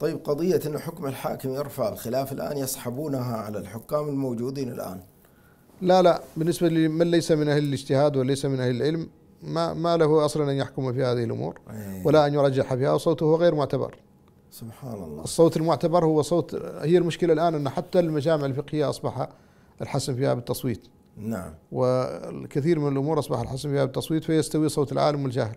طيب قضية أن حكم الحاكم يرفع الخلاف الآن يسحبونها على الحكام الموجودين الآن لا لا بالنسبة لمن ليس من أهل الاجتهاد وليس من أهل العلم ما, ما له أصلا أن يحكم في هذه الأمور أيه. ولا أن يرجح فيها وصوته غير معتبر سبحان الله الصوت المعتبر هو صوت هي المشكلة الآن أن حتى المجامع الفقهية أصبح الحسم فيها بالتصويت نعم والكثير من الأمور أصبح الحسم فيها بالتصويت فيستوي صوت العالم والجاهل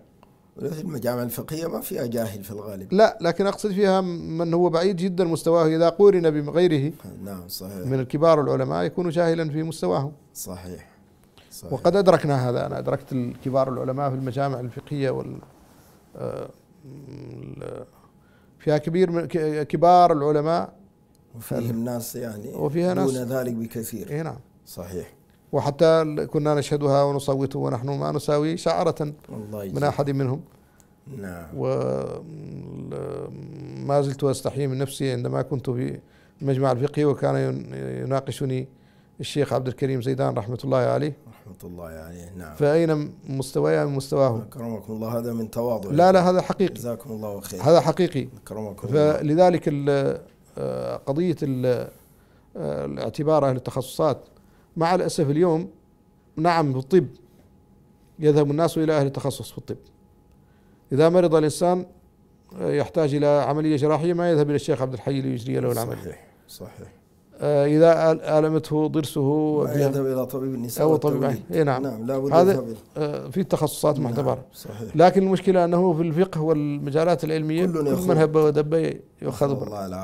المجامع الفقهية ما فيها جاهل في الغالب لا لكن أقصد فيها من هو بعيد جدا مستواه إذا قورن بغيره نعم صحيح من الكبار العلماء يكون جاهلا في مستواه صحيح, صحيح وقد أدركنا هذا أنا أدركت الكبار العلماء في المجامع الفقهية وال آه، فيها كبير من كبار العلماء وفيهم ناس يعني وفيها ناس دون ذلك بكثير اي نعم صحيح وحتى كنا نشهدها ونصوت ونحن ما نساوي شعرة من أحد منهم نعم وما زلت أستحي من نفسي عندما كنت في المجمع الفقهي وكان يناقشني الشيخ عبد الكريم زيدان رحمة الله عليه رحمة الله عليه نعم فأين مستواي من مستواه أكرمكم الله هذا من تواضع لا لا هذا حقيقي جزاكم الله خير هذا حقيقي أكرمكم الله فلذلك آه، قضية آه، الاعتبار أهل التخصصات مع الأسف اليوم نعم في الطب يذهب الناس إلى أهل التخصص في الطب إذا مرض الإنسان آه، يحتاج إلى عملية جراحية ما يذهب إلى الشيخ عبد الحي ليجري له العملية صحيح صحيح آه، إذا ألمته ضرسه يذهب إلى طبيب النساء أو طبيب إيه نعم, نعم لا هذا آه، في تخصصات نعم معتبرة صحيح لكن المشكلة أنه في الفقه والمجالات العلمية كل من هب ودب يؤخذ الله العافية